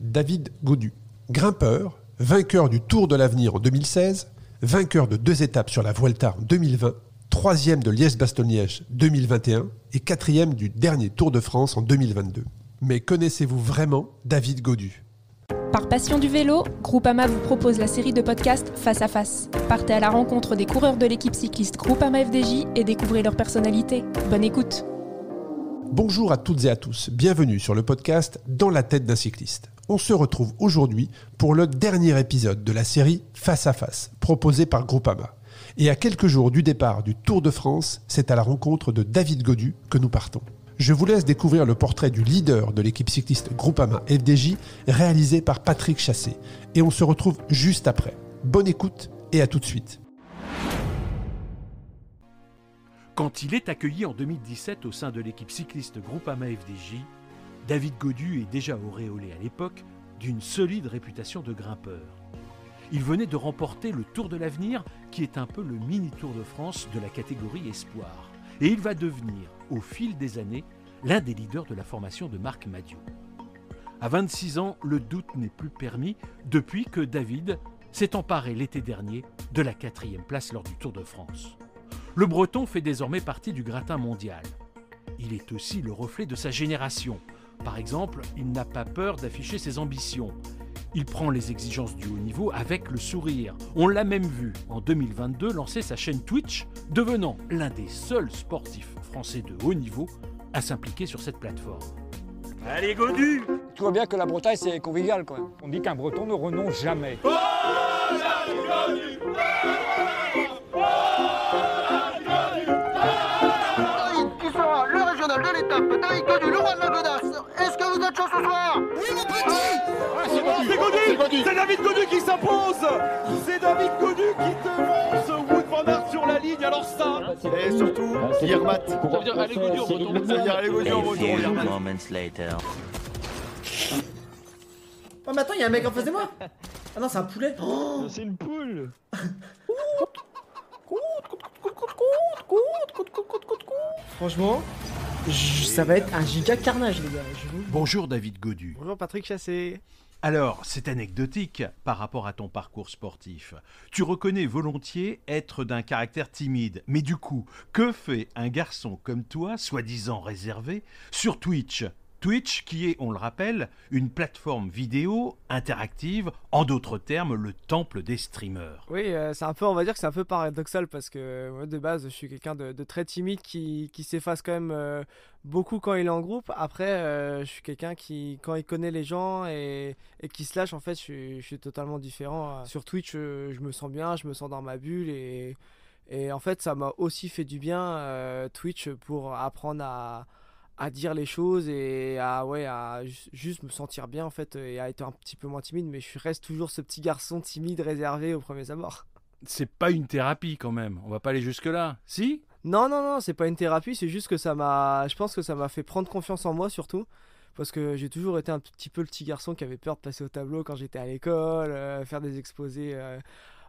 David Gaudu, grimpeur, vainqueur du Tour de l'Avenir en 2016, vainqueur de deux étapes sur la Vuelta en 2020, troisième de Liège-Bastogne-Liège 2021 et quatrième du dernier Tour de France en 2022. Mais connaissez-vous vraiment David Godu par passion du vélo, Groupama vous propose la série de podcasts Face à Face. Partez à la rencontre des coureurs de l'équipe cycliste Groupama FDJ et découvrez leur personnalité. Bonne écoute! Bonjour à toutes et à tous, bienvenue sur le podcast Dans la tête d'un cycliste. On se retrouve aujourd'hui pour le dernier épisode de la série Face à Face, proposée par Groupama. Et à quelques jours du départ du Tour de France, c'est à la rencontre de David Godu que nous partons. Je vous laisse découvrir le portrait du leader de l'équipe cycliste Groupama FDJ, réalisé par Patrick Chassé. Et on se retrouve juste après. Bonne écoute et à tout de suite. Quand il est accueilli en 2017 au sein de l'équipe cycliste Groupama FDJ, David Godu est déjà auréolé à l'époque d'une solide réputation de grimpeur. Il venait de remporter le Tour de l'avenir, qui est un peu le mini-tour de France de la catégorie espoir. Et il va devenir, au fil des années, l'un des leaders de la formation de Marc Madiot. À 26 ans, le doute n'est plus permis depuis que David s'est emparé l'été dernier de la quatrième place lors du Tour de France le breton fait désormais partie du gratin mondial. Il est aussi le reflet de sa génération. Par exemple, il n'a pas peur d'afficher ses ambitions. Il prend les exigences du haut niveau avec le sourire. On l'a même vu en 2022 lancer sa chaîne Twitch, devenant l'un des seuls sportifs français de haut niveau à s'impliquer sur cette plateforme. Allez Godu Tu vois bien que la Bretagne c'est convivial On dit qu'un breton ne renonce jamais. Oh, le roi de la godasse. Est-ce soir Oui, mon petit ah. C'est David Godu qui s'impose C'est David Godu qui devance Wood Van sur la ligne, alors ça Et surtout, Yermat. Ah, allez on retourne. Oh mais attends, il y a un mec en face de moi Ah non, c'est un poulet oh. C'est une poule Franchement ça va être un giga carnage, les gars. Bonjour David Godu. Bonjour Patrick Chassé. Alors, c'est anecdotique par rapport à ton parcours sportif. Tu reconnais volontiers être d'un caractère timide, mais du coup, que fait un garçon comme toi, soi-disant réservé, sur Twitch Twitch, qui est, on le rappelle, une plateforme vidéo interactive, en d'autres termes, le temple des streamers. Oui, euh, c'est un peu, on va dire que c'est un peu paradoxal parce que de base, je suis quelqu'un de, très timide qui, qui s'efface quand même euh, beaucoup quand il est en groupe. Après, euh, je suis quelqu'un qui, quand il connaît les gens et, et qui se lâche, en fait, je, suis totalement différent. Sur Twitch, je, me sens bien, je me sens dans ma bulle et, et en fait, ça m'a aussi fait du bien Twitch pour apprendre à à dire les choses et à ouais à juste me sentir bien en fait et à être un petit peu moins timide mais je reste toujours ce petit garçon timide réservé au premier abord. C'est pas une thérapie quand même, on va pas aller jusque là. Si Non non non, c'est pas une thérapie, c'est juste que ça m'a je pense que ça m'a fait prendre confiance en moi surtout parce que j'ai toujours été un petit peu le petit garçon qui avait peur de passer au tableau quand j'étais à l'école, euh, faire des exposés euh,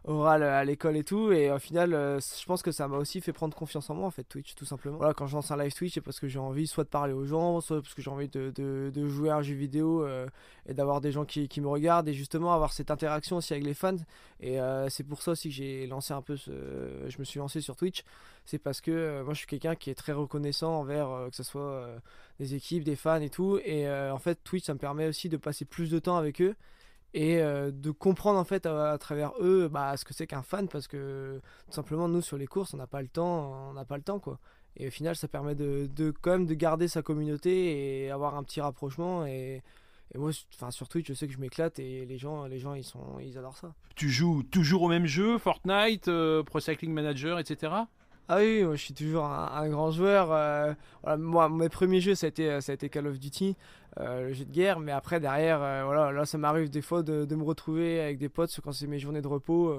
Oral euh, à l'école et tout. Et au final, euh, je pense que ça m'a aussi fait prendre confiance en moi, en fait, Twitch, tout simplement. Voilà, quand je lance un live Twitch, c'est parce que j'ai envie soit de parler aux gens, soit parce que j'ai envie de, de, jouer à un jeu vidéo euh, et d'avoir des gens qui, qui, me regardent et justement avoir cette interaction aussi avec les fans. Et c'est pour ça aussi que j'ai lancé un peu ce... Je me suis lancé sur Twitch. C'est parce que moi, je suis quelqu'un qui est très reconnaissant envers que ce soit des équipes, des fans et tout. Et en fait, Twitch, ça me permet aussi de passer plus de temps avec eux et euh, de comprendre en fait à, travers eux bah, ce que c'est qu'un fan parce que tout simplement nous sur les courses on n'a pas le temps on n'a pas le temps quoi et au final ça permet de, quand même de garder sa communauté et avoir un petit rapprochement et, moi enfin sur Twitch je sais que je m'éclate et les gens les gens ils sont ils adorent ça tu joues toujours au même jeu Fortnite Procycling euh, Pro Cycling Manager etc ah oui, je suis toujours un, grand joueur. Euh, moi, mes premiers jeux, ça a été, euh, ça a été Call of Duty, euh, le jeu de guerre. Mais après, derrière, voilà, là, ça m'arrive des fois de, me retrouver avec des potes quand c'est mes journées de repos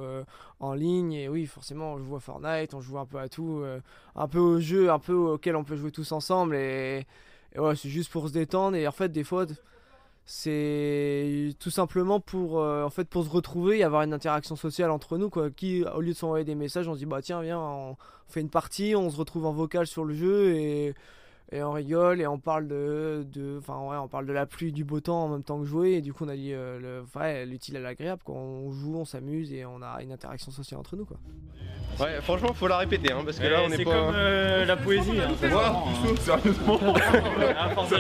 en ligne. Et oui, forcément, on joue à Fortnite, on joue un peu à tout, un peu au jeu, un peu auquel on peut jouer tous ensemble. Et, et ouais, c'est juste pour se détendre. Et en fait, des fois, c'est tout simplement pour euh, en fait pour se retrouver et avoir une interaction sociale entre nous quoi qui au lieu de s'envoyer des messages on se dit bah tiens viens on fait une partie on se retrouve en vocal sur le jeu et et on rigole et on parle de, de enfin ouais, on parle de la pluie, du beau temps en même temps que jouer et du coup on a dit euh, le vrai, l'utile à l'agréable quoi. On joue, on s'amuse et on a une interaction sociale entre nous quoi. Ouais, franchement faut la répéter hein, parce que là eh, on est, pas. C'est comme euh, la poésie. Hein, sérieusement. il eh, manger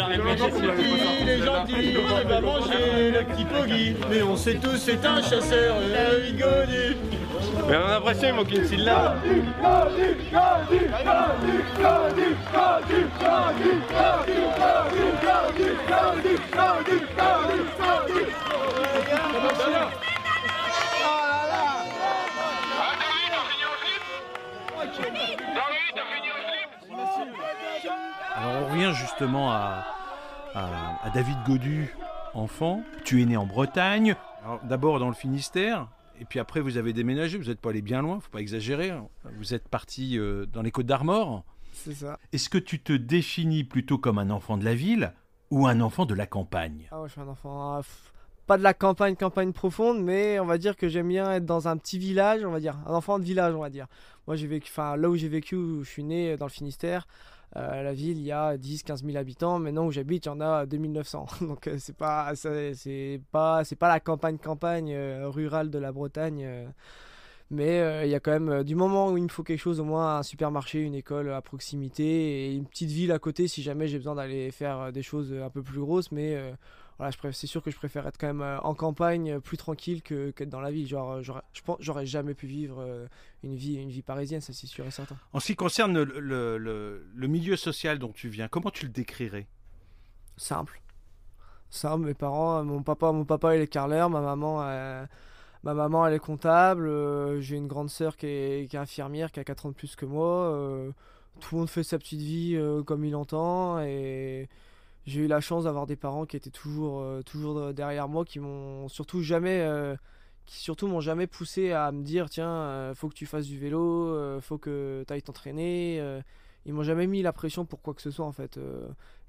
le petit poggy. Mais on sait tous, c'est un chasseur, euh, il mais on a l'impression qu'il manque une syllabe. Alors on revient justement à, à David Godu, enfant. Tu es né en Bretagne, d'abord dans le Finistère, et puis après, vous avez déménagé, vous n'êtes pas allé bien loin, faut pas exagérer. Hein. Vous êtes parti euh, dans les Côtes d'Armor. C'est ça. Est-ce que tu te définis plutôt comme un enfant de la ville ou un enfant de la campagne ah je suis un enfant. Ah, pas de la campagne, campagne profonde, mais on va dire que j'aime bien être dans un petit village, on va dire, un enfant de village, on va dire. Moi, j'ai vécu, enfin, là où j'ai vécu, je suis né, dans le Finistère, euh, la ville, il y a 10-15 000 habitants. non, où j'habite, il y en a 2900. Donc euh, c'est pas, c'est pas, c'est pas la campagne campagne euh, rurale de la Bretagne. mais il y a quand même du moment où il me faut quelque chose, au moins un supermarché, une école à proximité et une petite ville à côté si jamais j'ai besoin d'aller faire des choses un peu plus grosses. Mais c'est sûr que je préfère être quand même euh, en campagne euh, plus tranquille que qu'être dans la ville. Genre, euh, j'aurais jamais pu vivre une vie, une vie parisienne, ça c'est sûr et certain. En ce qui concerne le, le, milieu social dont tu viens, comment tu le décrirais Simple. Simple, mes parents, mon papa, mon papa il est carleur, ma maman. ma maman, elle est comptable. j'ai une grande sœur qui est, infirmière, qui a 4 ans de plus que moi. tout le monde fait sa petite vie comme il entend. Et, j'ai eu la chance d'avoir des parents qui étaient toujours, euh, toujours derrière moi, qui m'ont surtout jamais, euh, qui surtout m'ont jamais poussé à me dire tiens, euh, faut que tu fasses du vélo, faut que tu ailles t'entraîner. ils m'ont jamais mis la pression pour quoi que ce soit en fait.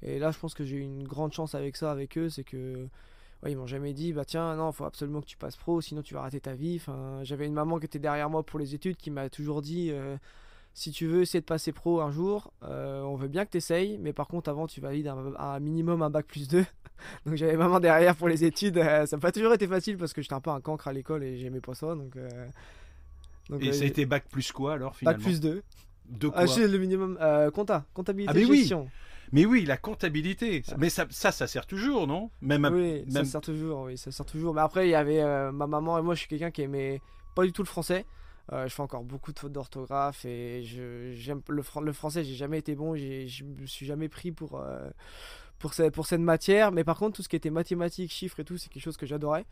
et là, je pense que j'ai eu une grande chance avec ça, avec eux, c'est que ils m'ont jamais dit bah tiens, non, faut absolument que tu passes pro, sinon tu vas rater ta vie. j'avais une maman qui était derrière moi pour les études, qui m'a toujours dit si tu veux essayer de passer pro un jour, euh, on veut bien que tu essayes, mais par contre, avant, tu valides un, minimum un bac plus 2. donc j'avais maman derrière pour les études. Euh, ça n'a pas toujours été facile parce que j'étais un peu un cancre à l'école et j'aimais pas ça. Donc, euh, et ça a été bac plus quoi alors finalement Bac plus 2. De ah, quoi Le minimum. compta, comptabilité, ah, mais gestion. Oui mais oui, la comptabilité. Ah. Mais ça, ça, sert toujours, non même, Oui, ça sert toujours. Oui, ça sert toujours. Mais après, il y avait ma maman et moi, je suis quelqu'un qui aimait pas du tout le français. Euh, je fais encore beaucoup de fautes d'orthographe et je, j'aime le, le français, j'ai jamais été bon, je me suis jamais pris pour, euh, pour, cette, pour cette matière. Mais par contre, tout ce qui était mathématiques, chiffres et tout, c'est quelque chose que j'adorais.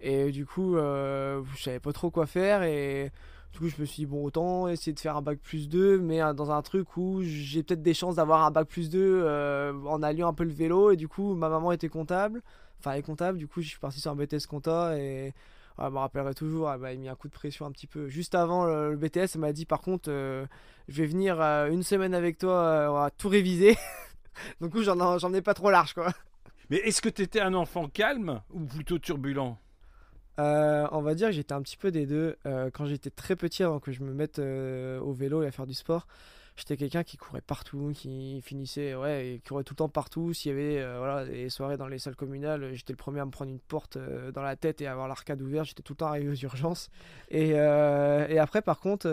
Et du coup, euh, je savais pas trop quoi faire et du coup, je me suis dit, bon, autant essayer de faire un bac plus 2, mais euh, dans un truc où j'ai peut-être des chances d'avoir un bac plus 2 en alliant un peu le vélo. Et du coup, ma maman était comptable, enfin, elle est comptable, du coup, je suis parti sur un BTS compta et elle ah, me rappellerait toujours, elle m'a mis un coup de pression un petit peu. Juste avant le, BTS, elle m'a dit par contre, euh, je vais venir euh, une semaine avec toi, euh, on va tout réviser. Donc coup, j'en ai pas trop large quoi. Mais est-ce que t'étais un enfant calme ou plutôt turbulent on va dire j'étais un petit peu des deux. quand j'étais très petit, avant que je me mette au vélo et à faire du sport, j'étais quelqu'un qui courait partout, qui finissait, ouais, qui courait tout le temps partout. S'il y avait euh, des soirées dans les salles communales, j'étais le premier à me prendre une porte euh, dans la tête et avoir l'arcade ouverte. J'étais tout le temps arrivé aux urgences. Et, euh, après, par contre,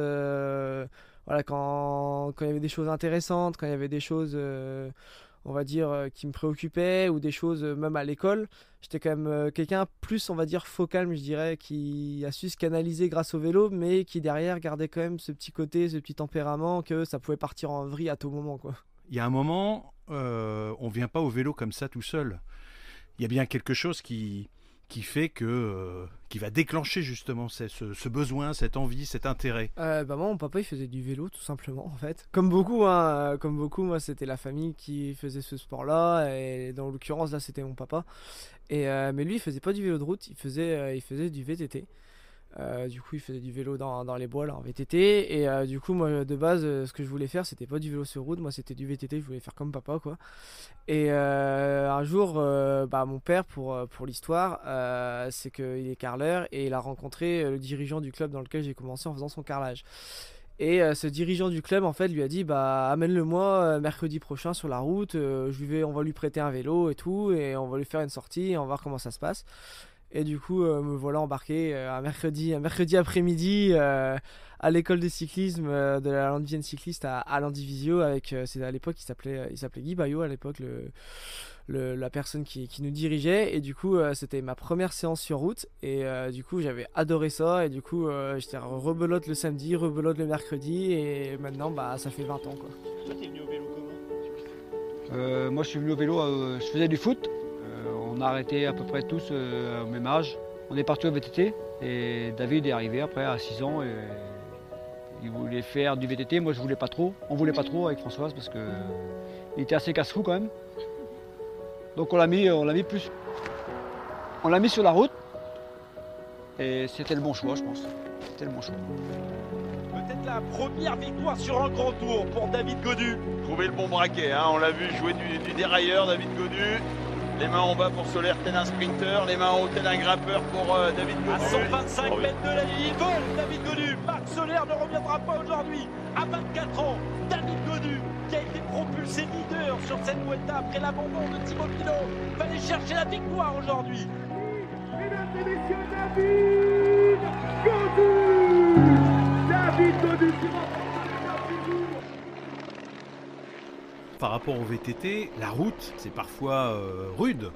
voilà, quand, quand il y avait des choses intéressantes, quand il y avait des choses on va dire, euh, qui me préoccupait ou des choses, euh, même à l'école. J'étais quand même euh, quelqu'un plus, on va dire, focal, je dirais, qui a su se canaliser grâce au vélo, mais qui derrière gardait quand même ce petit côté, ce petit tempérament que ça pouvait partir en vrille à tout moment. Quoi. Il y a un moment, euh, on vient pas au vélo comme ça tout seul. Il y a bien quelque chose qui, qui fait que euh, qui va déclencher justement ce, besoin, cette envie, cet intérêt euh, bah moi, mon papa il faisait du vélo tout simplement en fait. Comme beaucoup, hein, euh, comme beaucoup, moi c'était la famille qui faisait ce sport-là et dans l'occurrence là c'était mon papa. Et mais lui il faisait pas du vélo de route, il faisait il faisait du VTT. Euh, du coup, il faisait du vélo dans, les bois, là, en VTT. Et euh, du coup, moi, de base, euh, ce que je voulais faire, c'était pas du vélo sur route. Moi, c'était du VTT. Je voulais faire comme papa, quoi. Et un jour, bah, mon père, pour, pour l'histoire, c'est qu'il est carreleur et il a rencontré le dirigeant du club dans lequel j'ai commencé en faisant son carrelage. Et ce dirigeant du club, en fait, lui a dit bah amène-le-moi mercredi prochain sur la route. je vais, on va lui prêter un vélo et tout, et on va lui faire une sortie, et on va voir comment ça se passe. Et du coup, euh, me voilà embarqué euh, un mercredi, un mercredi après-midi euh, à l'école de cyclisme de la Landivienne cycliste à, Landivisio avec c'est à l'époque il s'appelait il s'appelait Guy Bayot à l'époque le, la personne qui, nous dirigeait et du coup c'était ma première séance sur route et du coup j'avais adoré ça et du coup j'étais rebelote le samedi rebelote le mercredi et maintenant bah ça fait 20 ans quoi. Toi t'es venu au vélo Moi je suis venu au vélo je faisais du foot on a arrêté à peu près tous euh, au même âge. On est parti au VTT et David est arrivé après à 6 ans et il voulait faire du VTT. Moi je voulais pas trop. On voulait pas trop avec Françoise parce qu'il était assez casse-fou quand même. Donc on l'a mis, on l'a mis plus. On l'a mis sur la route et c'était le bon choix je pense. C'était le bon choix. Peut-être la première victoire sur un grand tour pour David Godu. Trouver le bon braquet, hein. on l'a vu jouer du, du dérailleur David Godu. Les mains en bas pour Solaire, t'es un sprinter. Les mains en haut, t'es un grappeur pour euh, David Godu. À 125 mètres de la ligne, il vole David Godu. Marc Solaire ne reviendra pas aujourd'hui. À 24 ans, David Godu, qui a été propulsé leader sur cette Vuelta après l'abandon de Thibaut Pino. va aller chercher la victoire aujourd'hui. Mesdames et messieurs, David Godu David Godu par rapport au VTT, la route, c'est parfois euh, rude.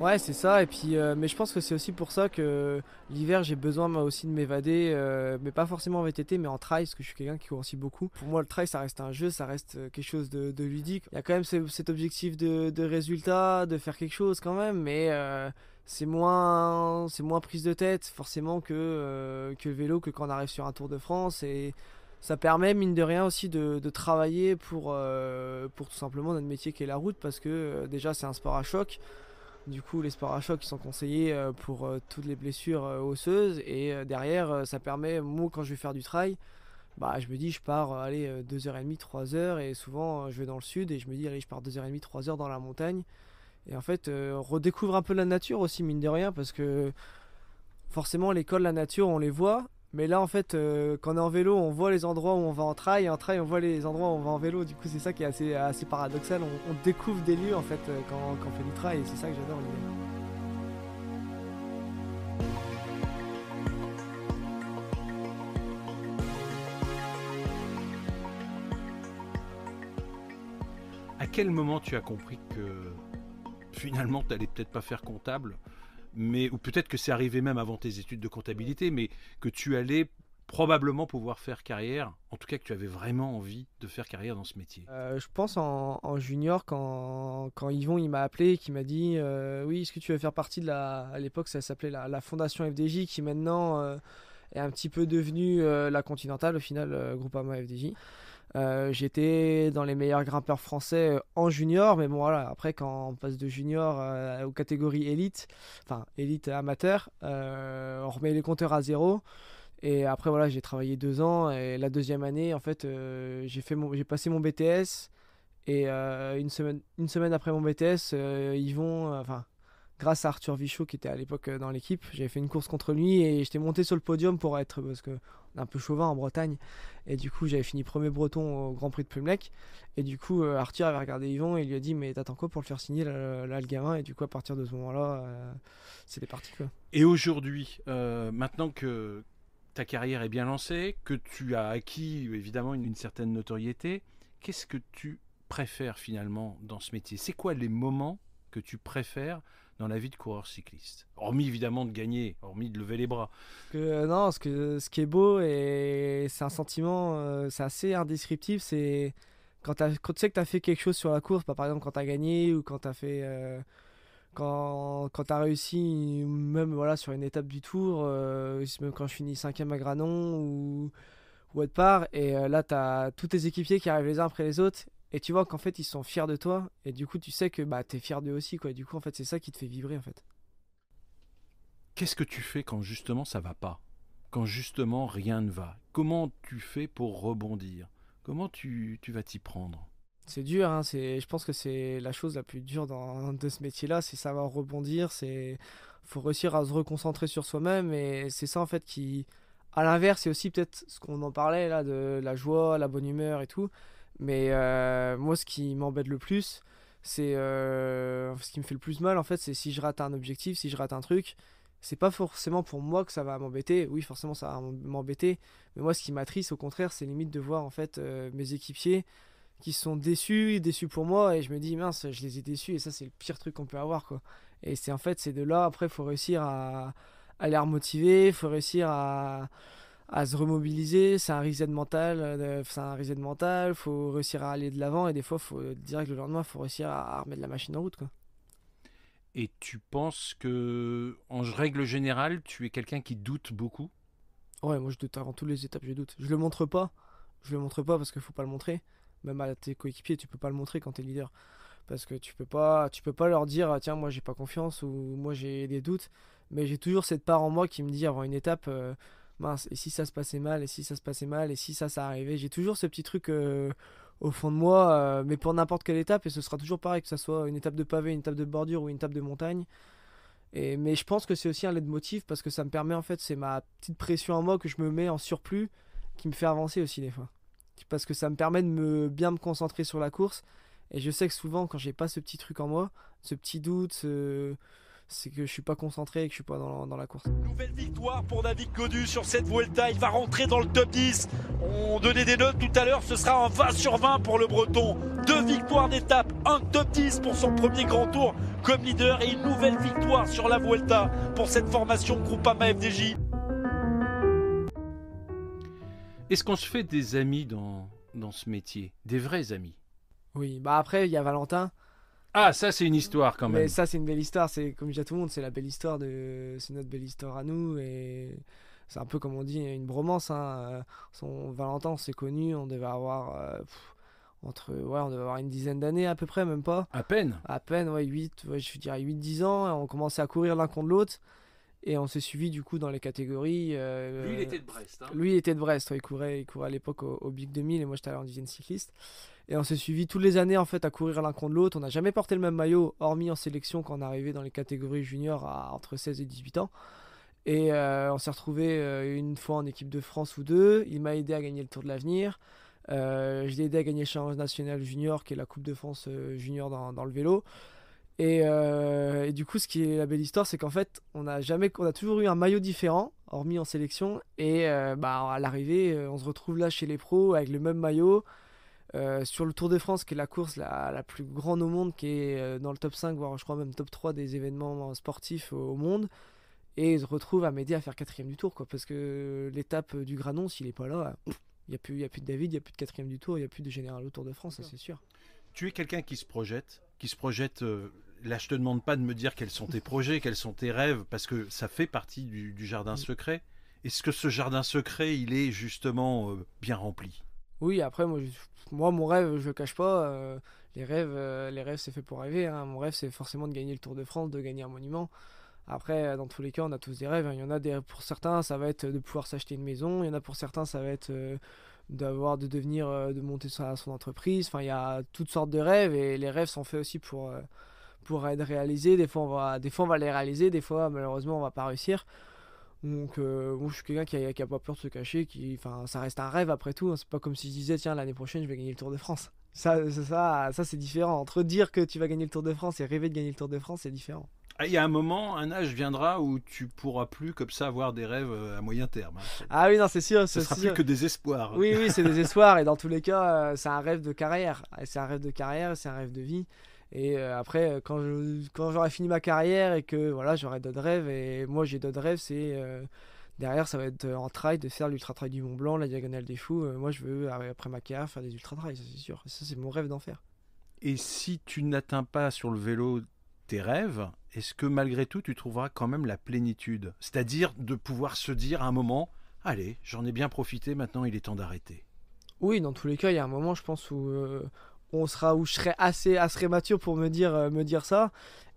Ouais, c'est ça. Et puis, euh, mais je pense que c'est aussi pour ça que l'hiver, j'ai besoin moi aussi de m'évader, euh, mais pas forcément en VTT, mais en trail, parce que je suis quelqu'un qui court aussi beaucoup. Pour moi, le trail, ça reste un jeu, ça reste quelque chose de, ludique. Il y a quand même cet objectif de, résultat, de faire quelque chose quand même, mais c'est moins, c'est moins prise de tête forcément que que le vélo, que quand on arrive sur un Tour de France et ça permet mine de rien aussi de, travailler pour, euh, pour tout simplement notre métier qui est la route parce que euh, déjà c'est un sport à choc. Du coup, les sports à choc sont conseillés euh, pour toutes les blessures osseuses et derrière ça permet, moi quand je vais faire du trail, bah, je me dis je pars allez 2h30, 3h et souvent je vais dans le sud et je me dis allez je pars 2h30, 3h dans la montagne. Et en fait, redécouvre un peu la nature aussi mine de rien parce que forcément l'école, la nature, on les voit mais là, en fait, euh, quand on est en vélo, on voit les endroits où on va en trail, et en trail, on voit les endroits où on va en vélo. Du coup, c'est ça qui est assez, paradoxal. On, découvre des lieux, en fait, euh, quand, on fait du trail, et c'est ça que j'adore l'hiver. À quel moment tu as compris que finalement, tu n'allais peut-être pas faire comptable ou peut-être que c'est arrivé même avant tes études de comptabilité, mais que tu allais probablement pouvoir faire carrière, en tout cas que tu avais vraiment envie de faire carrière dans ce métier euh, Je pense en, junior, quand, quand Yvon il m'a appelé et qui m'a dit euh, Oui, est-ce que tu veux faire partie de la. À l'époque, ça s'appelait la, Fondation FDJ, qui maintenant euh, est un petit peu devenue la Continentale, au final, Groupama FDJ. Euh, j'étais dans les meilleurs grimpeurs français euh, en junior, mais bon voilà, après quand on passe de junior euh, aux catégories élite, enfin élite amateur, on remet les compteurs à zéro. Et après voilà, j'ai travaillé deux ans et la deuxième année, en fait, j'ai fait j'ai passé mon BTS et une semaine, une semaine après mon BTS, ils vont, enfin grâce à Arthur Vichot qui était à l'époque euh, dans l'équipe. J'avais fait une course contre lui et j'étais monté sur le podium pour être parce que on est un peu chauvin en Bretagne et du coup j'avais fini premier breton au Grand Prix de Pumlec et du coup euh, Arthur avait regardé Yvon et lui a dit mais t'attends quoi pour le faire signer là, le gamin et du coup à partir de ce moment-là euh, c'était parti quoi. Et aujourd'hui maintenant que ta carrière est bien lancée, que tu as acquis évidemment une certaine notoriété, qu'est-ce que tu préfères finalement dans ce métier C'est quoi les moments que tu préfères dans la vie de coureur cycliste Hormis évidemment de gagner, hormis de lever les bras. Euh, non, ce, que, ce qui est beau et c'est un sentiment, euh, c'est assez indescriptible, c'est quand, tu sais que tu as fait quelque chose sur la course, bah, par exemple quand tu as gagné ou quand tu as fait. Euh, quand, quand tu réussi, même voilà, sur une étape du tour, même quand je finis cinquième à Granon ou, ou autre part, et là tu as tous tes équipiers qui arrivent les uns après les autres, et tu vois qu'en fait, ils sont fiers de toi. Et du coup, tu sais que bah, t'es fier d'eux aussi, quoi. Et du coup, en fait, c'est ça qui te fait vibrer, en fait. Qu'est-ce que tu fais quand justement ça va pas Quand justement rien ne va Comment tu fais pour rebondir Comment tu, vas t'y prendre c'est dur, hein, c'est, je pense que c'est la chose la plus dure de ce métier-là, c'est savoir rebondir, c'est faut réussir à se reconcentrer sur soi-même et c'est ça en fait qui, à l'inverse, c'est aussi peut-être ce qu'on en parlait là de la joie, la bonne humeur et tout, mais euh, moi, ce qui m'embête le plus, c'est euh, ce qui me fait le plus mal, en fait, c'est si je rate un objectif, si je rate un truc, c'est pas forcément pour moi que ça va m'embêter. Oui, forcément, ça va m'embêter. Mais moi, ce qui m'attriste, au contraire, c'est limite de voir en fait euh, mes équipiers qui sont déçus, déçus pour moi, et je me dis mince, je les ai déçus, et ça, c'est le pire truc qu'on peut avoir, quoi. Et c'est en fait, c'est de là. Après, faut réussir à, à les remotiver, faut réussir à à se remobiliser, c'est un reset mental, euh, c'est un reset mental, faut réussir à aller de l'avant et des fois faut direct le lendemain, faut réussir à, remettre la machine en route quoi. Et tu penses que en règle générale, tu es quelqu'un qui doute beaucoup Ouais, moi je doute avant toutes les étapes, je doute. Je le montre pas, je le montre pas parce qu'il faut pas le montrer. Même à tes coéquipiers, tu peux pas le montrer quand tu es leader parce que tu peux pas tu peux pas leur dire tiens moi j'ai pas confiance ou moi j'ai des doutes mais j'ai toujours cette part en moi qui me dit avant une étape euh, et si ça se passait mal, et si ça se passait mal, et si ça, ça arrivait. J'ai toujours ce petit truc euh, au fond de moi, euh, mais pour n'importe quelle étape, et ce sera toujours pareil, que ce soit une étape de pavé, une étape de bordure ou une étape de montagne. Et, mais je pense que c'est aussi un motif parce que ça me permet, en fait, c'est ma petite pression en moi que je me mets en surplus qui me fait avancer aussi des fois. Parce que ça me permet de me, bien me concentrer sur la course. Et je sais que souvent, quand j'ai pas ce petit truc en moi, ce petit doute, ce c'est que je suis pas concentré et que je suis pas dans, la course. Nouvelle victoire pour David Godu sur cette Vuelta. Il va rentrer dans le top 10. On donnait des notes tout à l'heure. Ce sera un 20 sur 20 pour le Breton. Deux victoires d'étape, un top 10 pour son premier grand tour comme leader et une nouvelle victoire sur la Vuelta pour cette formation Groupama FDJ. Est-ce qu'on se fait des amis dans, dans ce métier Des vrais amis Oui, bah après, il y a Valentin. Ah, ça, c'est une histoire quand même. Mais ça, c'est une belle histoire. C'est comme je dis à tout le monde, c'est la belle histoire de. C'est notre belle histoire à nous. Et c'est un peu comme on dit, une bromance. Hein. Euh, son Valentin, c'est connu. On devait avoir. Euh, entre ouais on devait avoir une dizaine d'années à peu près même pas à peine à peine ouais 8 je dirais 8 10 ans on commençait à courir l'un contre l'autre et on s'est suivi du coup dans les catégories euh, lui il était de Brest hein. lui il était de Brest il courait il courait à l'époque au, Big 2000 et moi j'étais allé en dizaine cycliste et on s'est suivi toutes les années en fait à courir l'un contre l'autre. On n'a jamais porté le même maillot, hormis en sélection quand on arrivait dans les catégories juniors à entre 16 et 18 ans. Et euh, on s'est retrouvé euh, une fois en équipe de France ou deux. Il m'a aidé à gagner le Tour de l'Avenir. Euh, aidé à gagner le Challenge National Junior, qui est la Coupe de France euh, Junior dans, dans le vélo. Et, du coup, ce qui est la belle histoire, c'est qu'en fait, on a, jamais, on a toujours eu un maillot différent, hormis en sélection. Et bah, à l'arrivée, on se retrouve là chez les pros avec le même maillot. Euh, sur le Tour de France, qui est la course la, plus grande au monde, qui est euh, dans le top 5, voire je crois même top 3 des événements euh, sportifs au monde. Et se retrouve à m'aider à faire quatrième du tour, quoi, parce que l'étape du Granon, s'il n'est pas là, il n'y a, plus, y a plus de David, il n'y a plus de quatrième du tour, il n'y a plus de général au Tour de France, c'est sûr. Tu es quelqu'un qui se projette, qui se projette là, je te demande pas de me dire quels sont tes projets, quels sont tes rêves, parce que ça fait partie du, jardin mm. secret. Est-ce que ce jardin secret, il est justement bien rempli oui, après, moi, moi mon rêve, je le cache pas. Euh, les rêves, euh, les rêves c'est fait pour rêver. Hein. Mon rêve, c'est forcément de gagner le Tour de France, de gagner un monument. Après, euh, dans tous les cas, on a tous des rêves. Hein. Il y en a des, pour certains, ça va être de pouvoir s'acheter une maison. Il y en a pour certains, ça va être d'avoir, de devenir, de monter son entreprise. Enfin, il y a toutes sortes de rêves et les rêves sont faits aussi pour, pour être réalisés. Des fois, on va, des fois, on va les réaliser. Des fois, malheureusement, on va pas réussir. Donc, euh, je suis quelqu'un qui a, pas peur de se cacher, qui, enfin, ça reste un rêve après tout. Hein. C'est pas comme si je disais, tiens, l'année prochaine, je vais gagner le Tour de France. Ça, c'est différent. Entre dire que tu vas gagner le Tour de France et rêver de gagner le Tour de France, c'est différent. Ah, il y a un moment, un âge viendra où tu pourras plus comme ça avoir des rêves euh, à moyen terme. Hein. Ah oui, non, c'est sûr. Ce sera plus que des espoirs. Oui, oui, c'est des espoirs. Et dans tous les cas, euh, c'est un rêve de carrière. C'est un rêve de carrière, c'est un rêve de vie. Et euh, après, euh, quand, quand j'aurai fini ma carrière et que voilà, j'aurai d'autres rêves, et moi j'ai d'autres rêves, c'est euh, derrière, ça va être en trail de faire l'ultra trail du Mont Blanc, la diagonale des fous. moi je veux, après ma carrière, faire des ultra trails, ça c'est sûr. Ça c'est mon rêve d'en faire. Et si tu n'atteins pas sur le vélo tes rêves, est-ce que malgré tout tu trouveras quand même la plénitude C'est-à-dire de pouvoir se dire à un moment, allez, j'en ai bien profité, maintenant il est temps d'arrêter. Oui, dans tous les cas, il y a un moment, je pense, où on sera où je serai assez, assez mature pour me dire, euh, me dire ça.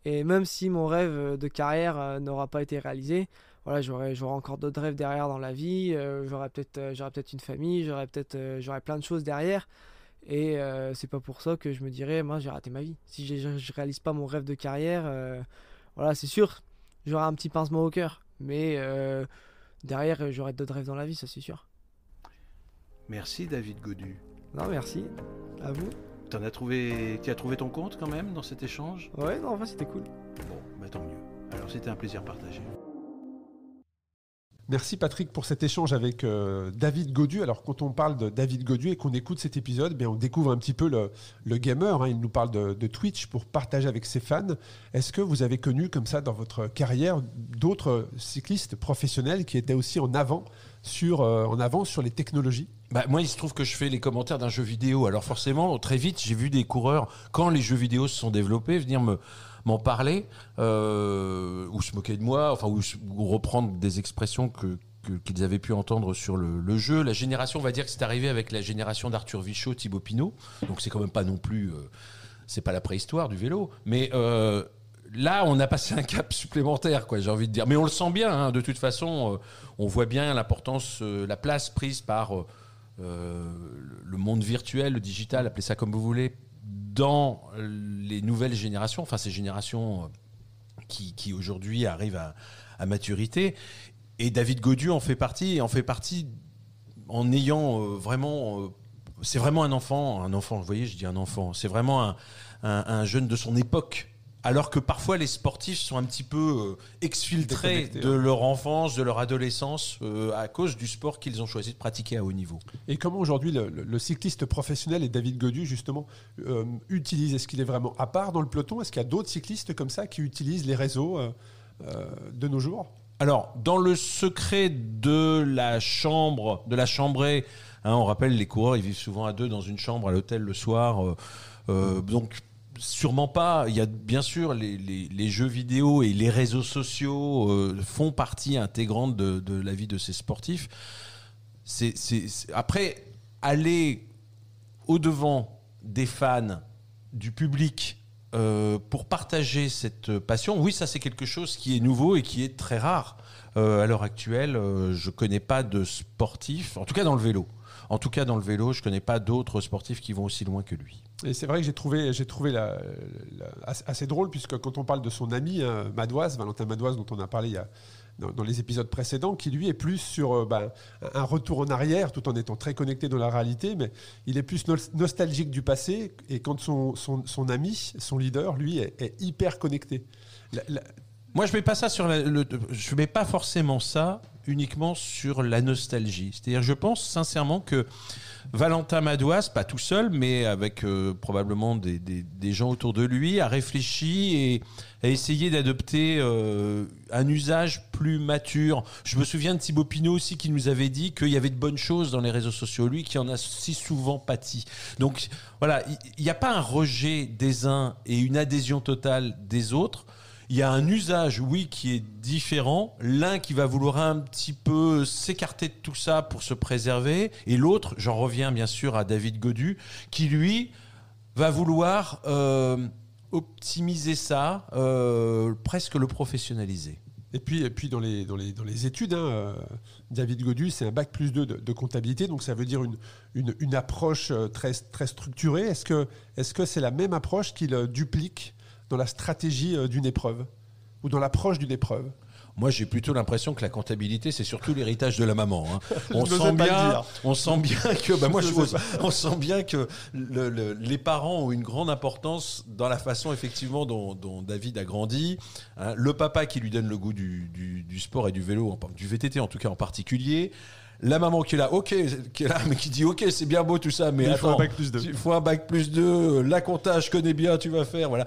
Et même si mon rêve euh, de carrière euh, n'aura pas été réalisé, voilà, j'aurai encore d'autres rêves derrière dans la vie. j'aurai peut-être peut une famille, j'aurai peut-être plein de choses derrière. Et c'est pas pour ça que je me dirais, moi j'ai raté ma vie. Si je, réalise pas mon rêve de carrière, voilà, c'est sûr, j'aurai un petit pincement au cœur. Mais derrière, j'aurai d'autres rêves dans la vie, ça c'est sûr. Merci David Godu. Non, merci. À vous. Tu as trouvé ton compte quand même dans cet échange Ouais, non, en c'était cool. Bon, bah, tant mieux. Alors, c'était un plaisir partagé. Merci Patrick pour cet échange avec euh, David Godu. Alors quand on parle de David Godu et qu'on écoute cet épisode, ben, on découvre un petit peu le, gamer. Hein. Il nous parle de, Twitch pour partager avec ses fans. Est-ce que vous avez connu comme ça dans votre carrière d'autres cyclistes professionnels qui étaient aussi en avant sur, euh, en avant sur les technologies bah, moi, il se trouve que je fais les commentaires d'un jeu vidéo. Alors forcément, très vite, j'ai vu des coureurs, quand les jeux vidéo se sont développés, venir me m'en parler, euh, ou se moquer de moi, enfin, ou, reprendre des expressions que, qu'ils avaient pu entendre sur le, jeu. La génération, on va dire que c'est arrivé avec la génération d'Arthur Vichot, Thibaut Pinot. Donc c'est quand même pas non plus, euh, c'est pas la préhistoire du vélo, mais euh, là on a passé un cap supplémentaire, quoi. J'ai envie de dire, mais on le sent bien. Hein. de toute façon, on voit bien l'importance, la place prise par le monde virtuel, le digital, appelez ça comme vous voulez, dans les nouvelles générations, enfin ces générations euh, qui, aujourd'hui arrivent à, maturité. Et David Godu en fait partie, et en fait partie en ayant euh, vraiment... Euh, c'est vraiment un enfant, un enfant, vous voyez, je dis un enfant, c'est vraiment un jeune de son époque alors que parfois les sportifs sont un petit peu euh, exfiltrés de leur enfance, de leur adolescence, euh, à cause du sport qu'ils ont choisi de pratiquer à haut niveau. Et comment aujourd'hui le, cycliste professionnel et David Godu justement utilisent euh, utilise Est-ce qu'il est vraiment à part dans le peloton Est-ce qu'il y a d'autres cyclistes comme ça qui utilisent les réseaux de nos jours Alors, dans le secret de la chambre, de la chambrée, hein, on rappelle les coureurs, ils vivent souvent à deux dans une chambre à l'hôtel le soir. donc sûrement pas. Il y a bien sûr les, jeux vidéo et les réseaux sociaux euh, font partie intégrante de, la vie de ces sportifs. Après, aller au-devant des fans, du public, euh, pour partager cette passion, oui, ça c'est quelque chose qui est nouveau et qui est très rare. Euh, à l'heure actuelle, je ne connais pas de sportif, en tout cas dans le vélo. En tout cas dans le vélo, je ne connais pas d'autres sportifs qui vont aussi loin que lui. Et c'est vrai que j'ai trouvé, j'ai trouvé assez drôle, puisque quand on parle de son ami hein, Valentin Madoise, dont on a parlé dans, les épisodes précédents, qui lui est plus sur euh, ben, un retour en arrière, tout en étant très connecté dans la réalité, mais il est plus nostalgique du passé, et quand son, son, son ami, son leader, lui, est, hyper connecté. moi, je mets pas ça sur le, je mets pas forcément ça uniquement sur la nostalgie. C'est-à-dire, je pense sincèrement que Valentin Madouas, pas tout seul, mais avec euh, probablement des, gens autour de lui, a réfléchi et a essayé d'adopter euh, un usage plus mature. Je me souviens de Thibaut Pinot aussi qui nous avait dit qu'il y avait de bonnes choses dans les réseaux sociaux, lui qui en a si souvent pâti. Donc voilà, il n'y a pas un rejet des uns et une adhésion totale des autres. Il y a un usage, oui, qui est différent. L'un qui va vouloir un petit peu s'écarter de tout ça pour se préserver, et l'autre, j'en reviens bien sûr à David Godu, qui lui va vouloir euh, optimiser ça, euh, presque le professionnaliser. Et puis, et puis dans, les, dans, les, études, hein, euh, David Godu, c'est un bac plus 2 de, comptabilité, donc ça veut dire une, une, approche très, très structurée. Est-ce que -ce c'est la même approche qu'il duplique dans la stratégie euh, d'une épreuve ou dans l'approche d'une épreuve moi, j'ai plutôt l'impression que la comptabilité, c'est surtout l'héritage de la maman. Hein. On, sent bien, on sent bien que, bah, moi, je on sent bien que les parents ont une grande importance dans la façon effectivement dont, David a grandi. Hein. Le papa qui lui donne le goût du, du, sport et du vélo, du VTT en tout cas en particulier la maman qui est là, ok, qui est là, mais qui dit, ok, c'est bien beau tout ça, mais, attends, il faut un bac plus deux, Il faut un bac plus deux, la comptage connaît bien, tu vas faire, voilà.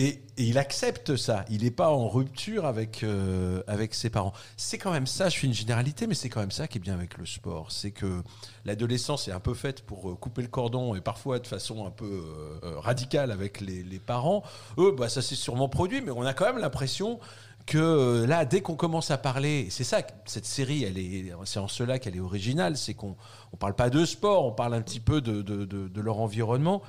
Et, il accepte ça. Il n'est pas en rupture avec, euh, avec ses parents. C'est quand même ça, je fais une généralité, mais c'est quand même ça qui est bien avec le sport. C'est que l'adolescence est un peu faite pour euh, couper le cordon et parfois de façon un peu euh, radicale avec les, les, parents. Eux, bah, ça s'est sûrement produit, mais on a quand même l'impression que là, dès qu'on commence à parler, c'est ça, cette série, elle est, c'est en cela qu'elle est originale, c'est qu'on ne parle pas de sport, on parle un petit peu de, de, de leur environnement.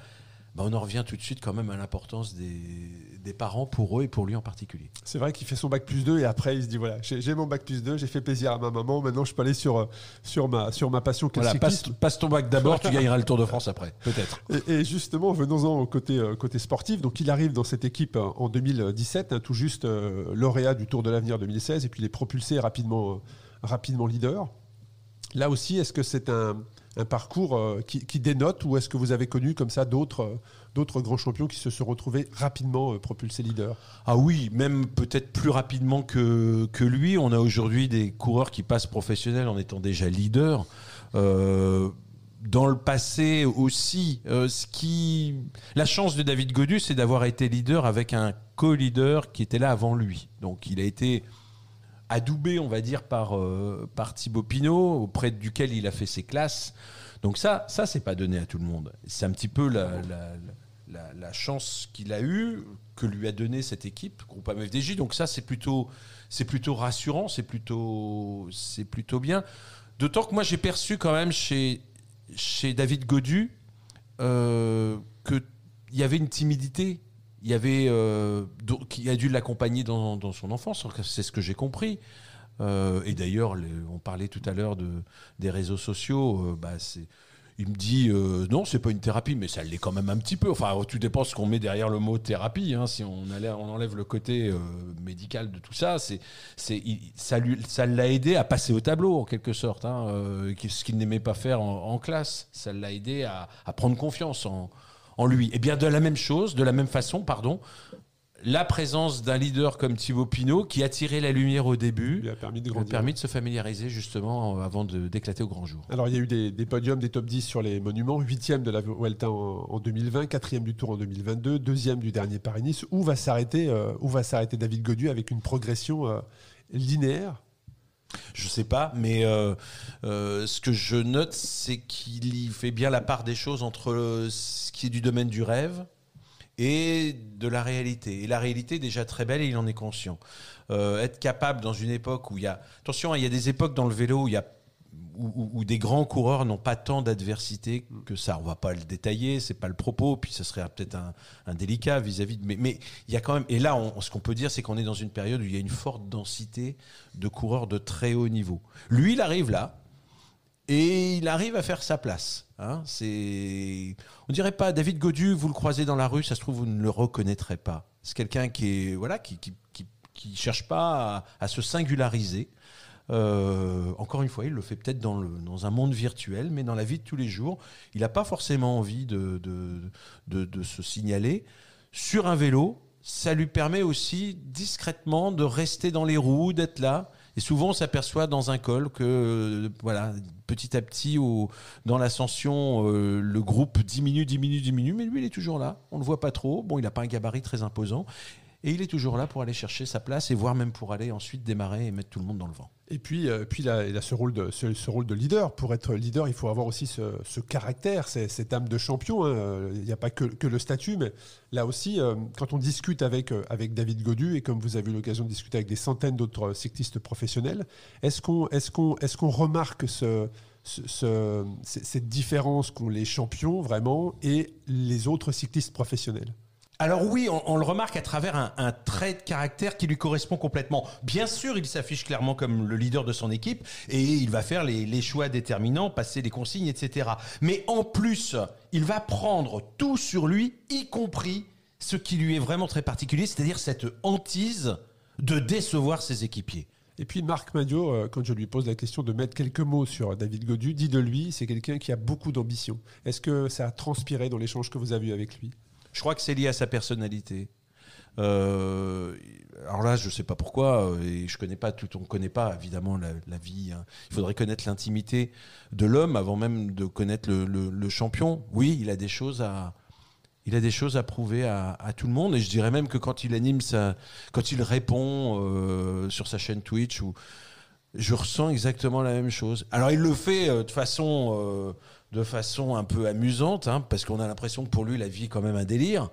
Ben, on en revient tout de suite quand même à l'importance des, parents pour eux et pour lui en particulier. C'est vrai qu'il fait son bac plus 2 et après il se dit voilà, j'ai mon bac plus 2, j'ai fait plaisir à ma maman, maintenant je peux aller sur, euh, sur, ma, sur ma passion voilà, passe, passe, ton bac d'abord, tu gagneras le Tour de France après, peut-être. Et, justement, venons-en au côté, euh, côté sportif. Donc il arrive dans cette équipe euh, en 2017, hein, tout juste lauréat du Tour de l'Avenir 2016, et puis il est propulsé rapidement, rapidement leader. Là aussi, est-ce que c'est un un parcours euh, qui, dénote ou est-ce que vous avez connu comme ça d'autres euh, d'autres grands champions qui se sont retrouvés rapidement euh, propulsés leader Ah oui, même peut-être plus rapidement que, que lui. On a aujourd'hui des coureurs qui passent professionnels en étant déjà leader. dans le passé aussi, ce qui... la chance de David Godu, c'est d'avoir été leader avec un co-leader qui était là avant lui. Donc il a été adoubé, on va dire, par, euh, par Thibaut Pinot, auprès duquel il a fait ses classes. Donc ça, ça c'est pas donné à tout le monde. C'est un petit peu la, chance qu'il a eue, que lui a donné cette équipe, groupe AMFDJ. Donc ça, c'est plutôt, plutôt rassurant, c'est plutôt, c'est plutôt bien. D'autant que moi, j'ai perçu quand même chez, chez David Godu euh, qu'il y avait une timidité il y avait euh, qui a dû l'accompagner dans, son enfance, c'est ce que j'ai compris. Euh, et d'ailleurs, on parlait tout à l'heure de, des réseaux sociaux. Euh, bah, il me dit non, c'est pas une thérapie, mais ça l'est quand même un petit peu. Enfin, tout dépend ce qu'on met derrière le mot thérapie. Hein. si on, on, enlève le côté médical de tout ça, c'est, ça, l'a aidé à passer au tableau en quelque sorte, hein, ce qu'il n'aimait pas faire en, classe. Ça l'a aidé à, à prendre confiance en, lui. Et eh bien de la même chose, de la même façon, pardon, la présence d'un leader comme Thibaut Pinot qui a tiré la lumière au début lui a permis de, se familiariser justement avant d'éclater au grand jour. Alors il y a eu des, podiums, des top 10 sur les monuments, 8e de la Vuelta en, 2020, quatrième du Tour en 2022, deuxième du dernier Paris-Nice. Où va s'arrêter euh, s'arrêter David Godu avec une progression euh, linéaire je sais pas, mais euh, euh, ce que je note, c'est qu'il y fait bien la part des choses entre euh, ce qui est du domaine du rêve et de la réalité. Et la réalité est déjà très belle et il en est conscient. être capable dans une époque où il y a... Attention, hein, il y a des époques dans le vélo où il y a où, des grands coureurs n'ont pas tant d'adversité que ça. On va pas le détailler, c'est pas le propos, puis ce serait peut-être un, délicat vis-à-vis. mais il y a quand même. Et là, ce qu'on peut dire, c'est qu'on est dans une période où il y a une forte densité de coureurs de très haut niveau. Lui, il arrive là. Et il arrive à faire sa place. On hein. C'est, on dirait pas David Godu. Vous le croisez dans la rue, ça se trouve vous ne le reconnaîtrez pas. C'est quelqu'un qui est voilà qui, qui, cherche pas à se singulariser, euh, encore une fois, il le fait peut-être dans, un monde virtuel, mais dans la vie de tous les jours, il n'a pas forcément envie de, se signaler. Sur un vélo, ça lui permet aussi discrètement de rester dans les roues, d'être là. Et souvent, on s'aperçoit dans un col que, voilà, petit à petit, dans l'ascension, euh, le groupe diminue, diminue, diminue, mais lui, il est toujours là. On ne le voit pas trop. Bon, il n'a pas un gabarit très imposant. Et il est toujours là pour aller chercher sa place et voire même pour aller ensuite démarrer et mettre tout le monde dans le vent. Et puis, euh, puis il a ce rôle, de, ce, rôle de leader. Pour être leader, il faut avoir aussi ce, caractère, cette âme de champion. Hein. Il n'y a pas que, que, le statut, mais là aussi, euh, quand on discute avec, euh, avec David Godu, et comme vous avez eu l'occasion de discuter avec des centaines d'autres cyclistes professionnels, est-ce qu'on est est remarque ce, cette différence qu'ont les champions vraiment et les autres cyclistes professionnels alors oui, on, le remarque à travers un, trait de caractère qui lui correspond complètement. Bien sûr, il s'affiche clairement comme le leader de son équipe et il va faire les, choix déterminants, passer les consignes, etc. Mais en plus, il va prendre tout sur lui, y compris ce qui lui est vraiment très particulier, c'est-à-dire cette hantise de décevoir ses équipiers. Et puis Marc Madio, euh, quand je lui pose la question de mettre quelques mots sur David Godu, dit de lui, c'est quelqu'un qui a beaucoup d'ambition. Est-ce que ça a transpiré dans l'échange que vous avez eu avec lui je crois que c'est lié à sa personnalité. Euh, alors là, je ne sais pas pourquoi, euh, et je connais pas tout, on ne connaît pas évidemment la, vie. Hein. Il faudrait connaître l'intimité de l'homme avant même de connaître le, champion. Oui, il a des choses à, il a des choses à prouver à, tout le monde, et je dirais même que quand il anime ça, quand il répond euh, sur sa chaîne Twitch, ou je ressens exactement la même chose. Alors il le fait de façon de façon un peu amusante, hein, parce qu'on a l'impression que pour lui, la vie est quand même un délire.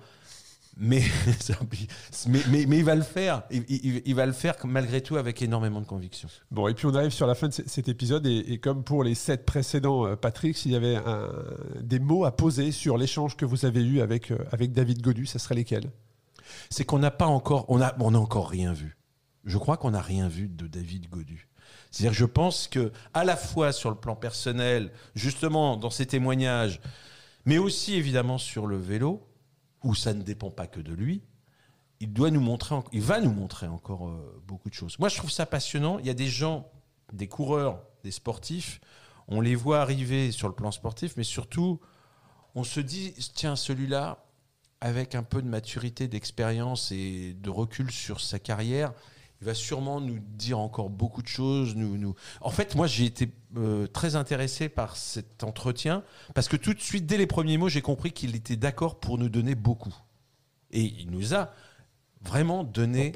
Mais, mais, il va le faire. Il, va le faire malgré tout avec énormément de conviction. Bon, et puis on arrive sur la fin de cet épisode. Et, comme pour les sept précédents, euh, Patrick, s'il y avait des mots à poser sur l'échange que vous avez eu avec, euh, avec David Godu, ça serait lesquels C'est qu'on n'a pas encore, on a, on a encore rien vu. Je crois qu'on n'a rien vu de David Godu. C'est-à-dire, je pense que à la fois sur le plan personnel, justement dans ses témoignages, mais aussi évidemment sur le vélo, où ça ne dépend pas que de lui, il doit nous montrer, il va nous montrer encore euh, beaucoup de choses. Moi, je trouve ça passionnant. Il y a des gens, des coureurs, des sportifs, on les voit arriver sur le plan sportif, mais surtout, on se dit, tiens, celui-là, avec un peu de maturité, d'expérience et de recul sur sa carrière, il va sûrement nous dire encore beaucoup de choses. Nous, En fait, moi, j'ai été euh, très intéressé par cet entretien parce que tout de suite, dès les premiers mots, j'ai compris qu'il était d'accord pour nous donner beaucoup. Et il nous a vraiment donné.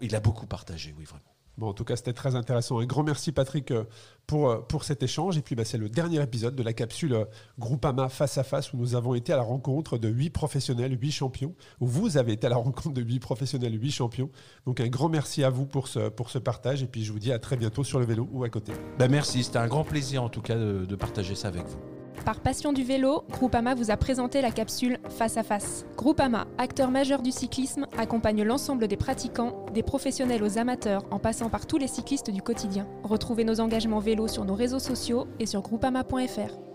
il a beaucoup partagé, oui, vraiment en tout cas, c'était très intéressant. Un grand merci, Patrick, euh, pour, euh, pour cet échange. Et puis, bah, c'est le dernier épisode de la capsule euh, Groupama Face à Face où nous avons été à la rencontre de huit professionnels, huit champions, vous avez été à la rencontre de huit professionnels, huit champions. Donc, un grand merci à vous pour ce, pour ce partage. Et puis, je vous dis à très bientôt sur le vélo ou à côté. Bah, merci, c'était un grand plaisir, en tout cas, de partager ça avec vous. Par passion du vélo, Groupama vous a présenté la capsule Face à Face. Groupama, acteur majeur du cyclisme, accompagne l'ensemble des pratiquants, des professionnels aux amateurs, en passant par tous les cyclistes du quotidien. Retrouvez nos engagements vélo sur nos réseaux sociaux et sur groupama.fr.